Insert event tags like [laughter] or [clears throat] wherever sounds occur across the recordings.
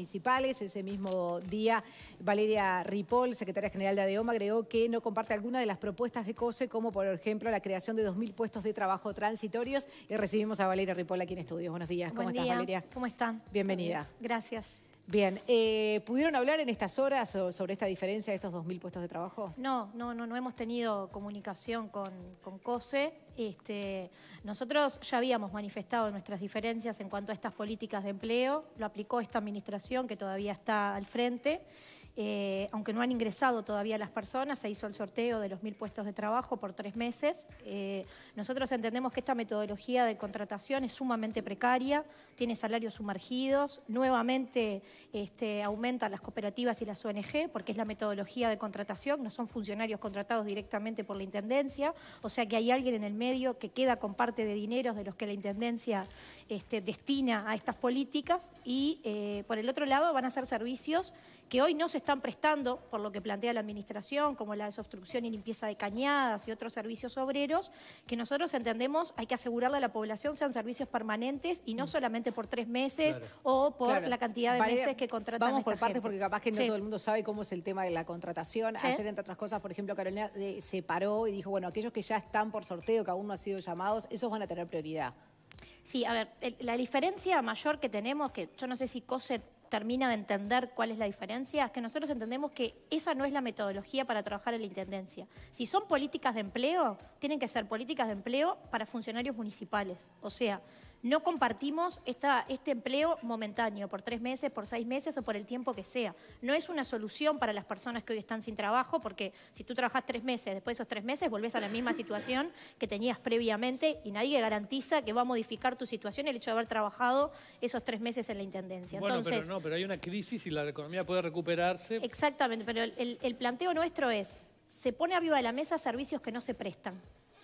municipales. Ese mismo día, Valeria Ripoll, secretaria general de ADOM, agregó que no comparte alguna de las propuestas de COSE, como por ejemplo la creación de 2.000 puestos de trabajo transitorios. Y recibimos a Valeria Ripoll aquí en estudios. Buenos días. ¿Cómo estás, Valeria? ¿Cómo están? Bienvenida. Gracias. Bien, eh, ¿pudieron hablar en estas horas sobre esta diferencia de estos 2.000 puestos de trabajo? No, no, no, no hemos tenido comunicación con COSE. Este, nosotros ya habíamos manifestado nuestras diferencias en cuanto a estas políticas de empleo, lo aplicó esta administración que todavía está al frente, eh, aunque no han ingresado todavía las personas, se hizo el sorteo de los mil puestos de trabajo por tres meses. Eh, nosotros entendemos que esta metodología de contratación es sumamente precaria, tiene salarios sumergidos, nuevamente este, aumentan las cooperativas y las ONG, porque es la metodología de contratación, no son funcionarios contratados directamente por la Intendencia, o sea que hay alguien en el medio que queda con parte de dineros de los que la Intendencia este, destina a estas políticas y eh, por el otro lado van a ser servicios que hoy no se están prestando por lo que plantea la Administración, como la desobstrucción y limpieza de cañadas y otros servicios obreros, que nosotros entendemos hay que asegurarle a la población sean servicios permanentes y no mm. solamente por tres meses o por la cantidad de meses que contratan. por partes porque capaz que no todo el mundo sabe cómo es el tema de la contratación. entre otras cosas, por ejemplo, Carolina eh, se paró y dijo, bueno, aquellos que ya están por sorteo, aún no han sido llamados, esos van a tener prioridad. Sí, a ver, la diferencia mayor que tenemos, que yo no sé si Cose termina de entender cuál es la diferencia, es que nosotros entendemos que esa no es la metodología para trabajar en la Intendencia. Si son políticas de empleo, tienen que ser políticas de empleo para funcionarios municipales. O sea, no compartimos este empleo momentáneo, por tres meses, por seis meses o por el tiempo que sea. No es una solución para las personas que hoy están sin trabajo, porque si tú trabajas tres meses, después de esos tres meses volvés a la misma situación que tenías previamente y nadie garantiza que va a modificar tu situación el hecho de haber trabajado esos tres meses en la Intendencia. Bueno, pero no, pero hay una crisis y la economía puede recuperarse. Exactamente, pero el planteo nuestro es, se pone arriba de la mesa servicios que no se prestan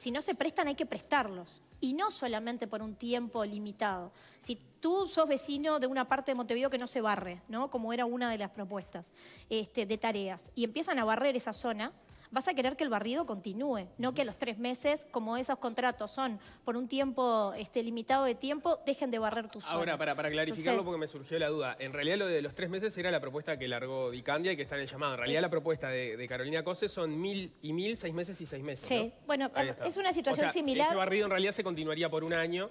si no se prestan hay que prestarlos y no solamente por un tiempo limitado. Si tú sos vecino de una parte de Montevideo que no se barre, ¿no? Como era una de las propuestas este, de tareas, y empiezan a barrer esa zona, vas a querer que el barrido continúe, no que los tres meses, como esos contratos son por un tiempo este, limitado de tiempo, dejen de barrer tu zona. Ahora, para, para clarificarlo, porque me surgió la duda, en realidad lo de los tres meses era la propuesta que largó Dicandia y que está en el llamado. En realidad la propuesta de, Carolina Cose son mil y mil, seis meses y seis meses. Sí, bueno, es una situación similar. Ese barrido en realidad se continuaría por un año.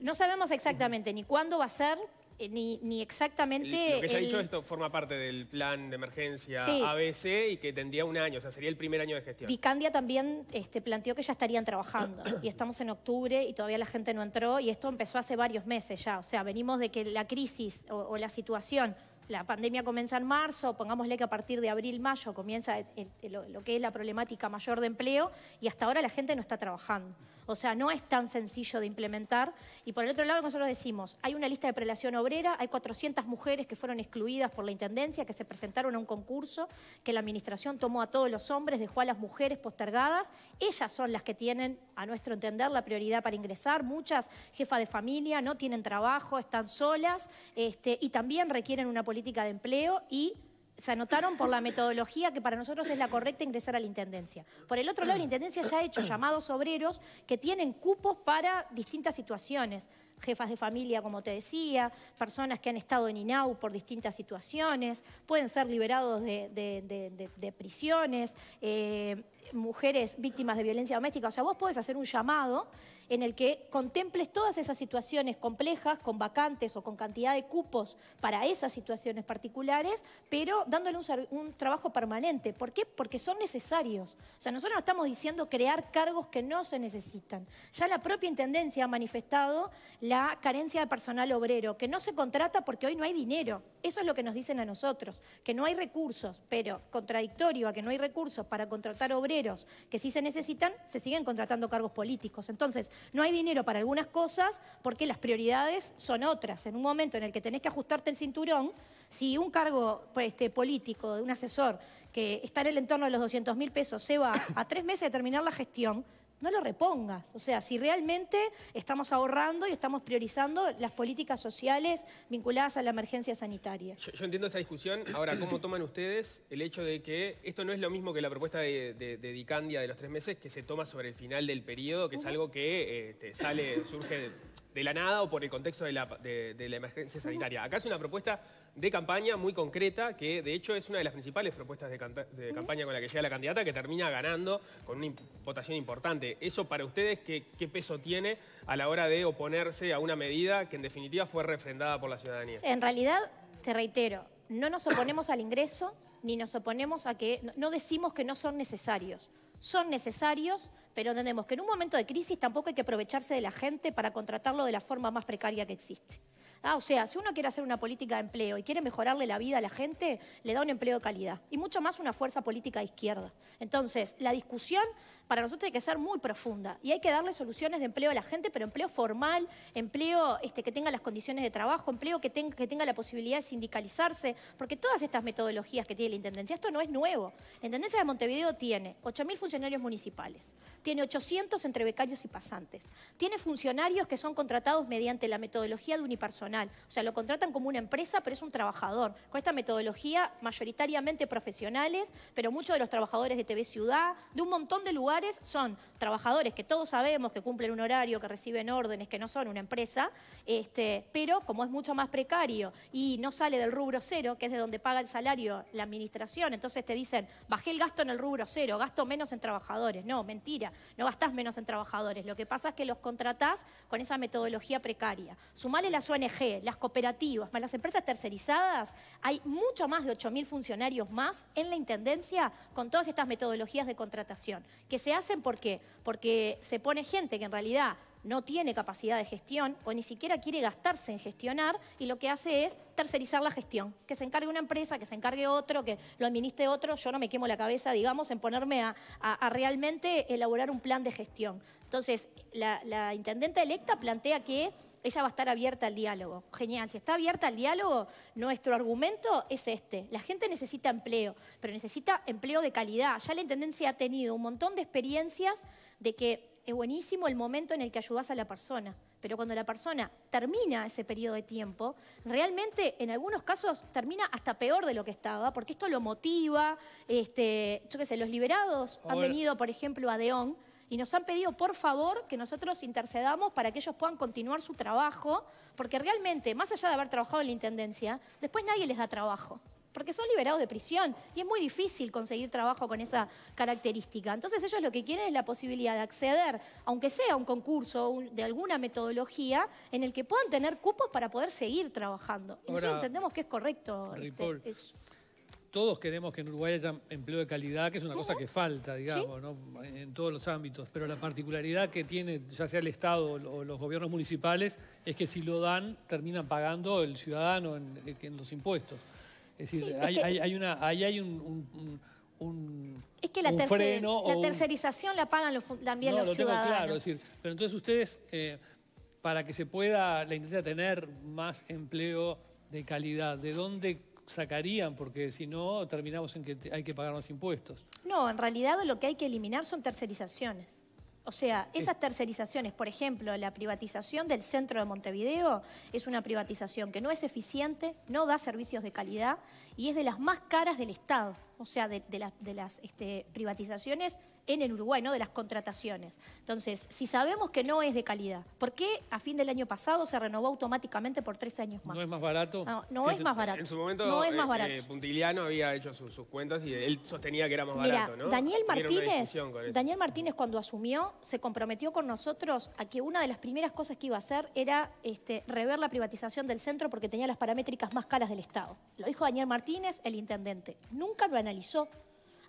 No sabemos exactamente ni cuándo va a ser, eh, ni, exactamente... Lo que ya ha dicho, esto forma parte del plan de emergencia ABC y que tendría un año, o sea, sería el primer año de gestión. Dicandia también este, planteó que ya estarían trabajando y estamos en octubre y todavía la gente no entró y esto empezó hace varios meses ya, o sea, venimos de que la crisis o, la situación la pandemia comienza en marzo, pongámosle que a partir de abril, mayo comienza lo, que es la problemática mayor de empleo y hasta ahora la gente no está trabajando. O sea, no es tan sencillo de implementar. Y por el otro lado, nosotros decimos, hay una lista de prelación obrera, hay 400 mujeres que fueron excluidas por la Intendencia, que se presentaron a un concurso, que la Administración tomó a todos los hombres, dejó a las mujeres postergadas. Ellas son las que tienen, a nuestro entender, la prioridad para ingresar. Muchas jefas de familia no tienen trabajo, están solas este, y también requieren una política de empleo y se anotaron por la metodología que para nosotros es la correcta ingresar a la Intendencia. Por el otro lado, la Intendencia ya ha hecho [coughs] llamados obreros que tienen cupos para distintas situaciones jefas de familia, como te decía, personas que han estado en INAU por distintas situaciones, pueden ser liberados de, prisiones, eh, mujeres víctimas de violencia doméstica. O sea, vos podés hacer un llamado en el que contemples todas esas situaciones complejas, con vacantes o con cantidad de cupos para esas situaciones particulares, pero dándole un, un, trabajo permanente. ¿Por qué? Porque son necesarios. O sea, nosotros no estamos diciendo crear cargos que no se necesitan. Ya la propia Intendencia ha manifestado la la carencia de personal obrero, que no se contrata porque hoy no hay dinero. Eso es lo que nos dicen a nosotros, que no hay recursos, pero contradictorio a que no hay recursos para contratar obreros que sí se necesitan, se siguen contratando cargos políticos. Entonces, no hay dinero para algunas cosas porque las prioridades son otras. En un momento en el que tenés que ajustarte el cinturón, si un cargo pues, este, político de un asesor que está en el entorno de los 200 mil pesos se va a tres meses de terminar la gestión, no lo repongas. O sea, si realmente estamos ahorrando y estamos priorizando las políticas sociales vinculadas a la emergencia sanitaria. Yo, entiendo esa discusión. Ahora, ¿cómo toman ustedes el hecho de que esto no es lo mismo que la propuesta de, de Dicandia de los tres meses, que se toma sobre el final del periodo, que es algo que eh, sale, surge de, la nada o por el contexto de la, de la emergencia sanitaria? Acá es una propuesta de campaña muy concreta, que de hecho es una de las principales propuestas de, campaña con la que llega la candidata, que termina ganando con una votación importante. ¿Eso para ustedes qué, qué, peso tiene a la hora de oponerse a una medida que en definitiva fue refrendada por la ciudadanía? En realidad, te reitero, no nos oponemos al ingreso, ni nos oponemos a que, no decimos que no son necesarios. Son necesarios, pero entendemos que en un momento de crisis tampoco hay que aprovecharse de la gente para contratarlo de la forma más precaria que existe. Ah, o sea, si uno quiere hacer una política de empleo y quiere mejorarle la vida a la gente, le da un empleo de calidad. Y mucho más una fuerza política de izquierda. Entonces, la discusión para nosotros tiene que ser muy profunda y hay que darle soluciones de empleo a la gente, pero empleo formal, empleo este, que tenga las condiciones de trabajo, empleo que, que tenga la posibilidad de sindicalizarse, porque todas estas metodologías que tiene la Intendencia, esto no es nuevo. La Intendencia de Montevideo tiene 8.000 funcionarios municipales, tiene 800 entre becarios y pasantes, tiene funcionarios que son contratados mediante la metodología de unipersonal o sea, lo contratan como una empresa, pero es un trabajador. Con esta metodología, mayoritariamente profesionales, pero muchos de los trabajadores de TV Ciudad, de un montón de lugares, son trabajadores que todos sabemos que cumplen un horario, que reciben órdenes, que no son una empresa, este, pero como es mucho más precario y no sale del rubro cero, que es de donde paga el salario la administración, entonces te dicen, bajé el gasto en el rubro cero, gasto menos en trabajadores. No, mentira, no gastás menos en trabajadores. Lo que pasa es que los contratás con esa metodología precaria. Sumale las ONG las cooperativas, más las empresas tercerizadas, hay mucho más de 8.000 funcionarios más en la Intendencia con todas estas metodologías de contratación, que se hacen ¿por qué? porque se pone gente que en realidad no tiene capacidad de gestión o ni siquiera quiere gastarse en gestionar y lo que hace es tercerizar la gestión. Que se encargue una empresa, que se encargue otro, que lo administre otro. Yo no me quemo la cabeza, digamos, en ponerme a, realmente elaborar un plan de gestión. Entonces, la, la intendente electa plantea que ella va a estar abierta al diálogo. Genial, si está abierta al diálogo, nuestro argumento es este. La gente necesita empleo, pero necesita empleo de calidad. Ya la Intendencia ha tenido un montón de experiencias de que es buenísimo el momento en el que ayudas a la persona, pero cuando la persona termina ese periodo de tiempo, realmente en algunos casos termina hasta peor de lo que estaba, porque esto lo motiva. Este, yo qué sé, los liberados han venido, por ejemplo, a Deón y nos han pedido por favor que nosotros intercedamos para que ellos puedan continuar su trabajo, porque realmente, más allá de haber trabajado en la Intendencia, después nadie les da trabajo, porque son liberados de prisión y es muy difícil conseguir trabajo con esa característica. Entonces ellos lo que quieren es la posibilidad de acceder, aunque sea un concurso de alguna metodología, en el que puedan tener cupos para poder seguir trabajando. Y nosotros entendemos que es correcto. Este, todos queremos que en Uruguay haya empleo de calidad, que es una cosa que falta, digamos, en todos los ámbitos. Pero la particularidad que tiene, ya sea el Estado o los gobiernos municipales, es que si lo dan, terminan pagando el ciudadano en, los impuestos. Es decir, hay, hay, hay, una, ahí hay un, un, es que la, tercerización la pagan los, también no, los lo Tengo claro, es decir, pero entonces ustedes, eh, para que se pueda la industria tener más empleo de calidad, ¿de dónde sacarían, porque si no terminamos en que hay que pagar más impuestos. No, en realidad lo que hay que eliminar son tercerizaciones. O sea, esas tercerizaciones, por ejemplo, la privatización del centro de Montevideo es una privatización que no es eficiente, no da servicios de calidad y es de las más caras del Estado. O sea, de, las este, privatizaciones en el Uruguay, de las contrataciones. Entonces, si sabemos que no es de calidad, ¿por qué a fin del año pasado se renovó automáticamente por tres años más? ¿No es más barato? No, es más barato. En su momento no eh, eh, Puntiliano había hecho sus, cuentas y él sostenía que era más barato. ¿no? Daniel Martínez, Daniel Martínez cuando asumió se comprometió con nosotros a que una de las primeras cosas que iba a hacer era este, rever la privatización del centro porque tenía las paramétricas más caras del Estado. Lo dijo Daniel Martínez, el intendente. Nunca lo analizó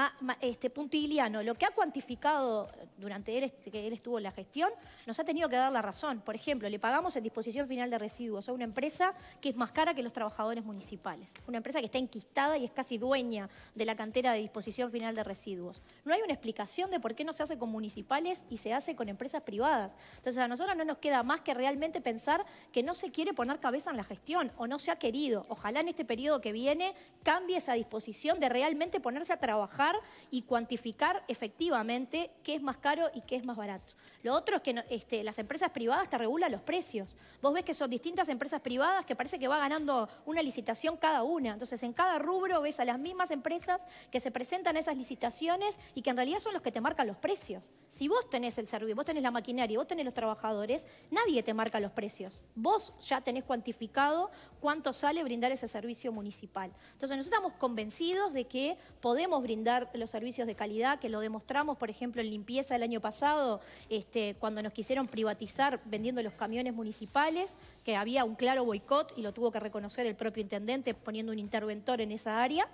Ah, este, Puntiliano, lo que ha cuantificado durante él, que él estuvo en la gestión, nos ha tenido que dar la razón. Por ejemplo, le pagamos en disposición final de residuos a una empresa que es más cara que los trabajadores municipales, una empresa que está enquistada y es casi dueña de la cantera de disposición final de residuos. No hay una explicación de por qué no se hace con municipales y se hace con empresas privadas. Entonces a nosotros no nos queda más que realmente pensar que no se quiere poner cabeza en la gestión o no se ha querido. Ojalá en este periodo que viene cambie esa disposición de realmente ponerse a trabajar y cuantificar efectivamente qué es más caro y qué es más barato. Lo otro es que este, las empresas privadas te regulan los precios. Vos ves que son distintas empresas privadas que parece que va ganando una licitación cada una. Entonces, en cada rubro ves a las mismas empresas que se presentan esas licitaciones y que en realidad son los que te marcan los precios. Si vos tenés el servicio, vos tenés la maquinaria, vos tenés los trabajadores, nadie te marca los precios. Vos ya tenés cuantificado cuánto sale brindar ese servicio municipal. Entonces, nosotros estamos convencidos de que podemos brindar los servicios de calidad, que lo demostramos, por ejemplo, en limpieza el año pasado, este, cuando nos quisieron privatizar vendiendo los camiones municipales, que había un claro boicot y lo tuvo que reconocer el propio intendente poniendo un interventor en esa área.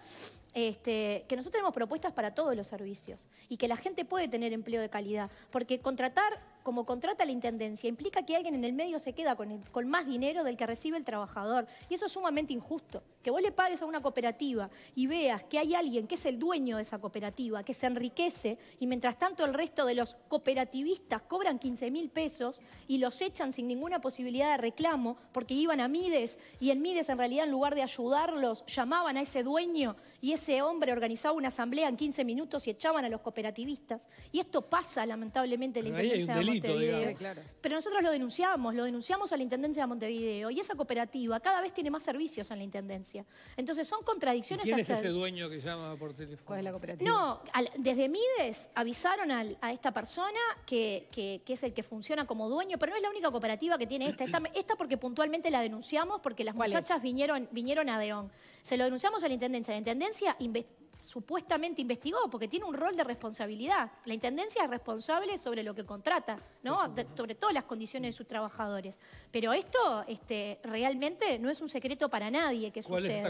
Este, que nosotros tenemos propuestas para todos los servicios y que la gente puede tener empleo de calidad, porque contratar como contrata la Intendencia implica que alguien en el medio se queda con, más dinero del que recibe el trabajador y eso es sumamente injusto. Que vos le pagues a una cooperativa y veas que hay alguien que es el dueño de esa cooperativa, que se enriquece y mientras tanto el resto de los cooperativistas cobran 15 mil pesos y los echan sin ninguna posibilidad de reclamo porque iban a Mides y en Mides en realidad en lugar de ayudarlos llamaban a ese dueño y ese hombre organizaba una asamblea en 15 minutos y echaban a los cooperativistas. Y esto pasa, lamentablemente, en la Intendencia de Montevideo. Pero nosotros lo denunciamos, lo denunciamos a la Intendencia de Montevideo. Y esa cooperativa cada vez tiene más servicios en la Intendencia. Entonces son contradicciones. ¿Y ¿Quién es ese dueño que llama por teléfono? ¿Cuál es la cooperativa? No, desde Mides avisaron a esta persona que, es el que funciona como dueño, pero no es la única cooperativa que tiene esta. Esta, [clears throat] porque puntualmente la denunciamos porque las muchachas vinieron, vinieron a Deón. Se lo denunciamos a la Intendencia. La Intendencia ciencia supuestamente investigó, porque tiene un rol de responsabilidad. La Intendencia es responsable sobre lo que contrata, ¿no? sobre todas las condiciones de sus trabajadores. Pero esto este, realmente no es un secreto para nadie que ¿Cuál sucede.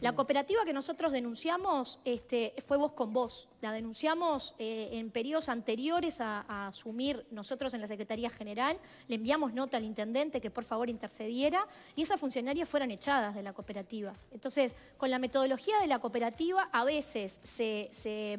la, cooperativa? que nosotros denunciamos este, fue vos con vos. La denunciamos eh, en periodos anteriores a, a, asumir nosotros en la Secretaría General. Le enviamos nota al Intendente que por favor intercediera y esas funcionarias fueron echadas de la cooperativa. Entonces, con la metodología de la cooperativa... A veces se, se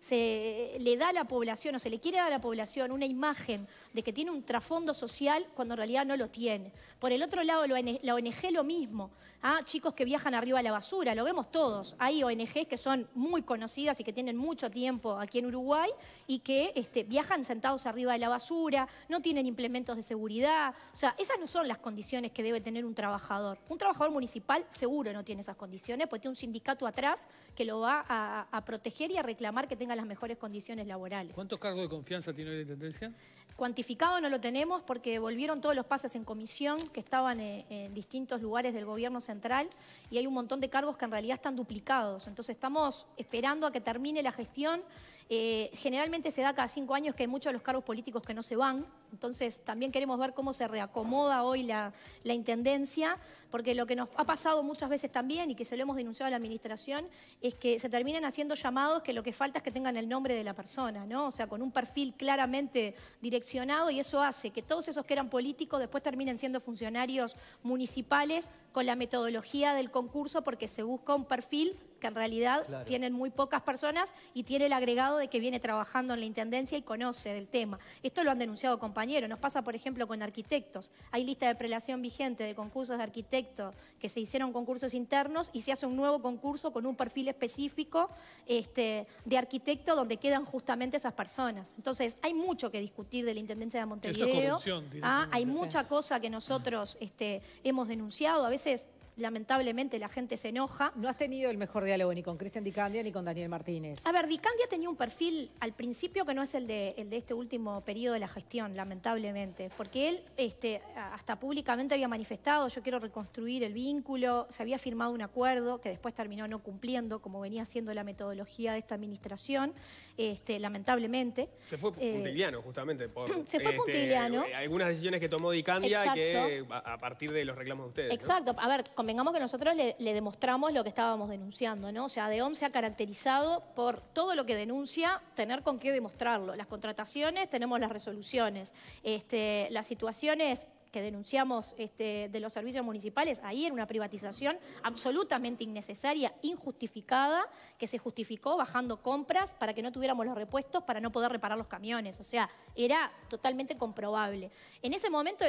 se le da a la población o se le quiere dar a la población una imagen de que tiene un trasfondo social cuando en realidad no lo tiene. Por el otro lado, la ONG lo mismo. Ah, chicos que viajan arriba de la basura, lo vemos todos. Hay ONGs que son muy conocidas y que tienen mucho tiempo aquí en Uruguay y que este, viajan sentados arriba de la basura, no tienen implementos de seguridad. O sea, esas no son las condiciones que debe tener un trabajador. Un trabajador municipal seguro no tiene esas condiciones, porque tiene un sindicato atrás que lo va a, a proteger y a reclamar que tenga a las mejores condiciones laborales. ¿Cuántos cargos de confianza tiene la Intendencia? Cuantificado no lo tenemos porque devolvieron todos los pases en comisión que estaban eh, en distintos lugares del gobierno central y hay un montón de cargos que en realidad están duplicados. Entonces estamos esperando a que termine la gestión eh, generalmente se da cada cinco años que hay muchos de los cargos políticos que no se van, entonces también queremos ver cómo se reacomoda hoy la, Intendencia, porque lo que nos ha pasado muchas veces también y que se lo hemos denunciado a la Administración es que se terminan haciendo llamados que lo que falta es que tengan el nombre de la persona, ¿no? O sea, con un perfil claramente direccionado y eso hace que todos esos que eran políticos después terminen siendo funcionarios municipales la metodología del concurso porque se busca un perfil que en realidad tienen muy pocas personas y tiene el agregado de que viene trabajando en la Intendencia y conoce del tema. Esto lo han denunciado compañeros. Nos pasa, por ejemplo, con arquitectos. Hay lista de prelación vigente de concursos de arquitectos que se hicieron concursos internos y se hace un nuevo concurso con un perfil específico este, de arquitecto donde quedan justamente esas personas. Entonces, hay mucho que discutir de la Intendencia de Montevideo. ¿ah? hay mucha cosa que nosotros este, hemos denunciado. A veces es lamentablemente la gente se enoja. No has tenido el mejor diálogo ni con Cristian Dicandia ni con Daniel Martínez. A ver, Dicandia tenía un perfil al principio que no es el de, este último periodo de la gestión, lamentablemente, porque él este, hasta públicamente había manifestado, yo quiero reconstruir el vínculo, se había firmado un acuerdo que después terminó no cumpliendo, como venía siendo la metodología de esta administración, este, lamentablemente. Se fue eh, puntiliano, justamente. Por, [clears throat] se fue este, eh, Algunas decisiones que tomó Dicandia que a, partir de los reclamos de ustedes. Exacto. A ver, vengamos que nosotros le, demostramos lo que estábamos denunciando, ¿no? O sea, deón se ha caracterizado por todo lo que denuncia, tener con qué demostrarlo. Las contrataciones, tenemos las resoluciones. Este, las situaciones que denunciamos este, de los servicios municipales, ahí era una privatización absolutamente innecesaria, injustificada, que se justificó bajando compras para que no tuviéramos los repuestos para no poder reparar los camiones. O sea, era totalmente comprobable. En ese momento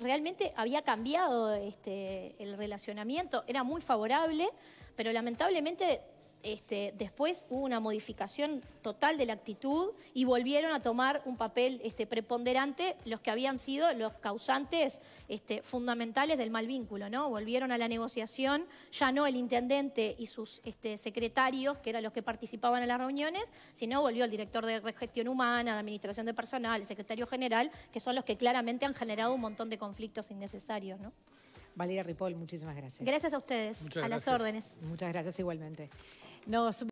realmente había cambiado este, el relacionamiento, era muy favorable, pero lamentablemente este, después hubo una modificación total de la actitud y volvieron a tomar un papel este, preponderante los que habían sido los causantes este, fundamentales del mal vínculo, ¿no? Volvieron a la negociación, ya no el intendente y sus secretarios, que eran los que participaban en las reuniones, sino volvió el director de gestión humana, de administración de personal, el secretario general, que son los que claramente han generado un montón de conflictos innecesarios, ¿no? Valeria Ripoll, muchísimas gracias. Gracias a ustedes, a las órdenes. Muchas gracias igualmente. No,